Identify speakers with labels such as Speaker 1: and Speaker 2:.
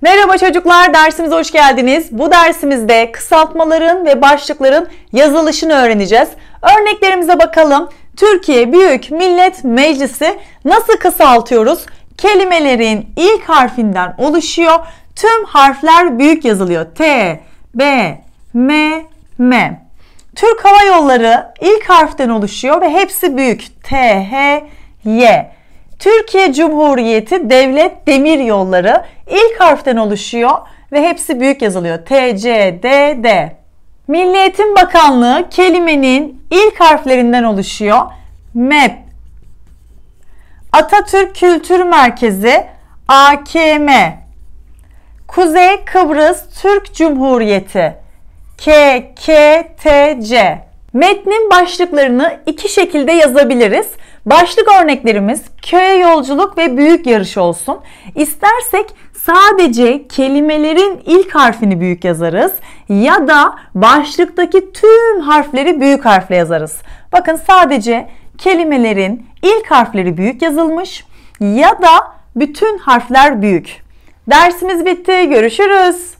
Speaker 1: Merhaba çocuklar, dersimize hoş geldiniz. Bu dersimizde kısaltmaların ve başlıkların yazılışını öğreneceğiz. Örneklerimize bakalım. Türkiye Büyük Millet Meclisi nasıl kısaltıyoruz? Kelimelerin ilk harfinden oluşuyor. Tüm harfler büyük yazılıyor. T, B, M, M. Türk Hava Yolları ilk harften oluşuyor ve hepsi büyük. T, H, Y. Türkiye Cumhuriyeti Devlet Demir Yolları ilk harften oluşuyor ve hepsi büyük yazılıyor. T, C, D, D. Milli Eğitim Bakanlığı kelimenin ilk harflerinden oluşuyor. MEP. Atatürk Kültür Merkezi AKM. Kuzey Kıbrıs Türk Cumhuriyeti KKTC. Metnin başlıklarını iki şekilde yazabiliriz. Başlık örneklerimiz köye yolculuk ve büyük yarış olsun. İstersek sadece kelimelerin ilk harfini büyük yazarız ya da başlıktaki tüm harfleri büyük harfle yazarız. Bakın sadece kelimelerin ilk harfleri büyük yazılmış ya da bütün harfler büyük. Dersimiz bitti. Görüşürüz.